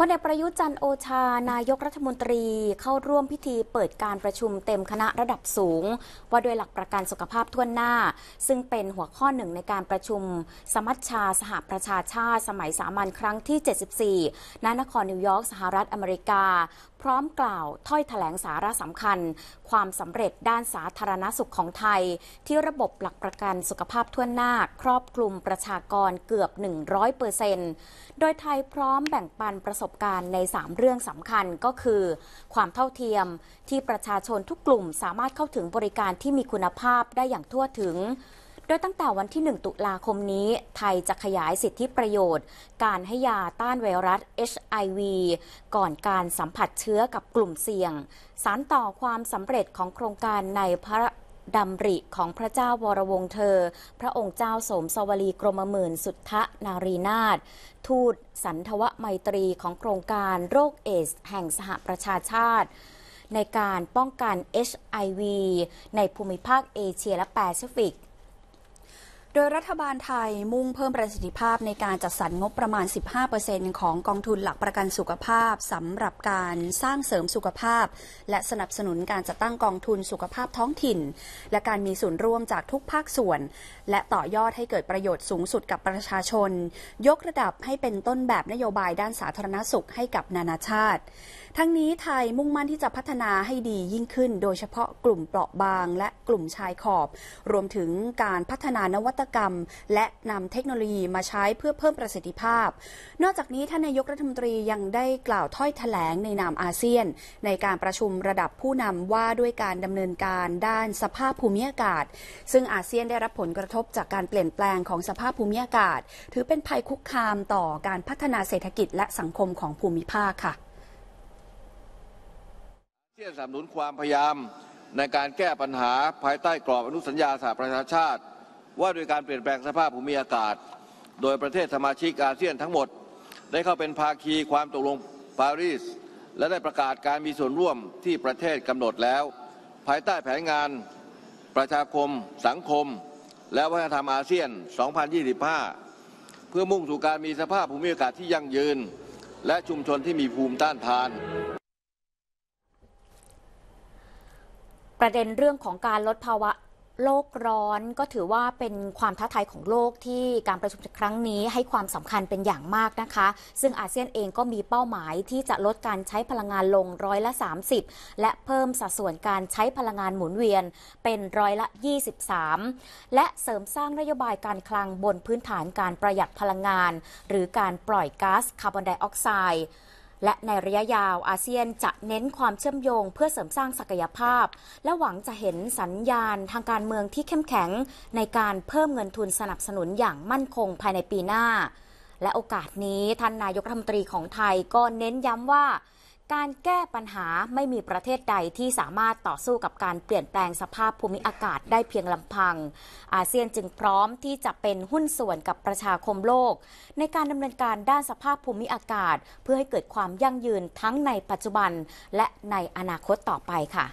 พลเอกประยุจันโอชานายกรัฐมนตรีเข้าร่วมพิธีเปิดการประชุมเต็มคณะระดับสูง ว่าด้วยหลักประกันสุขภาพทั่วหน้า ซึ่งเป็นหัวข้อหนึ่งในการประชุม สมัชชา สหประชาชาติ สมัยสามัญครั้งที่ 74ณนครนิวยอร์กสหรัฐอเมริกา พร้อมกล่าวถ้อยถแถลงสาระสำคัญ ความสำเร็จด้านสาธารณสุขของไทย ที่ระบบหลักประกันสุขภาพทั่วหน้าครอบคลุมประชากรเกือบ 100%เซนโดยไทยพร้อมแบ่งปันประสบการณ์ใน3เรื่องสำคัญก็คือ ความเท่าเทียมที่ประชาชนทุกกลุ่มสามารถเข้าถึงบริการที่มีคุณภาพได้อย่างทั่วถึง โดยตั้งแต่วันที่1ตุลาคมนี้ไทยจะขยายสิทธิประโยชน์การให้ยาต้านไวรัส HIV ก่อนการสัมผัสเชื้อกับกลุ่มเสี่ยง สารต่อความสำเร็จของโครงการในพระดำริของพระเจ้าวรวงเธอ พระองค์เจ้าสมสวลีกรมหมื่นสุทธนารีนาถทูตสันทวไมตรีของโครงการโรคเอส แห่งสหประชาชาติ ในการป้องกัน HIV ในภูมิภาคเอเชียและแปซิฟิกโดยรัฐบาลไทยมุ่งเพิ่มประสิทธิภาพในการจัดสรรงบประมาณ 15%ของกองทุนหลักประกันสุขภาพ สำหรับการสร้างเสริมสุขภาพ และสนับสนุนการจัดตั้งกองทุนสุขภาพท้องถิ่น และการมีส่วนร่วมจากทุกภาคส่วน และต่อยอดให้เกิดประโยชน์สูงสุดกับประชาชน ยกระดับให้เป็นต้นแบบนโยบายด้านสาธารณสุขให้กับนานาชาติ ทั้งนี้ไทยมุ่งมั่นที่จะพัฒนาให้ดียิ่งขึ้น โดยเฉพาะกลุ่มเปราะบาง และกลุ่มชายขอบ รวมถึงการพัฒนานวัตกรรมและนำเทคโนโลยีมาใช้เพื่อเพิ่มประสิทธิภาพ นอกจากนี้ท่านนายกรัฐมนตรียังได้กล่าวถ้อยแถลงในนามอาเซียน ในการประชุมระดับผู้นำว่าด้วยการดำเนินการด้านสภาพภูมิอากาศ ซึ่งอาเซียนได้รับผลกระทบจากการเปลี่ยนแปลงของสภาพภูมิอากาศ ถือเป็นภัยคุกคามต่อการพัฒนาเศรษฐกิจและสังคมของภูมิภาคค่ะเพี่ยสนับสนุนความพยายามในการแก้ปัญหาภายใต้กรอบอนุสัญญาสหประชาชาติว่าโดยการเปลี่ยนแปลงสภาพภูมิอากาศ โดยประเทศสมาชิกอาเซียนทั้งหมด ได้เข้าเป็นภาคีความตกลงปารีส และได้ประกาศการมีส่วนร่วมที่ประเทศกำหนดแล้ว ภายใต้แผนงาน ประชาคม สังคม และวัฒนธรรมอาเซียน 2025 เพื่อมุ่งสู่การมีสภาพภูมิอากาศที่ยั่งยืน และชุมชนที่มีภูมิต้านทาน ประเด็นเรื่องของการลดภาวะโลกร้อนก็ถือว่าเป็นความท้าทายของโลกที่การประชุมครั้งนี้ให้ความสำคัญเป็นอย่างมากนะคะ ซึ่งอาเซียนเองก็มีเป้าหมายที่จะลดการใช้พลังงานลงร้อยละ 30 และเพิ่มสัดส่วนการใช้พลังงานหมุนเวียน เป็นร้อยละ 23 และเสริมสร้างนโยบายการคลังบนพื้นฐานการประหยัดพลังงานหรือการปล่อยก๊าซคาร์บอนไดออกไซด์และในระยะยาวอาเซียนจะเน้นความเชื่อมโยงเพื่อเสริมสร้างศักยภาพ และหวังจะเห็นสัญญาณทางการเมืองที่เข้มแข็งในการเพิ่มเงินทุนสนับสนุนอย่างมั่นคงภายในปีหน้า และโอกาสนี้ท่านนายกรัฐมนตรีของไทยก็เน้นย้ำว่าการแก้ปัญหาไม่มีประเทศใดที่สามารถต่อสู้กับการเปลี่ยนแปลงสภาพภูมิอากาศได้เพียงลำพัง อาเซียนจึงพร้อมที่จะเป็นหุ้นส่วนกับประชาคมโลก ในการดำเนินการด้านสภาพภูมิอากาศเพื่อให้เกิดความยั่งยืนทั้งในปัจจุบันและในอนาคตต่อไปค่ะ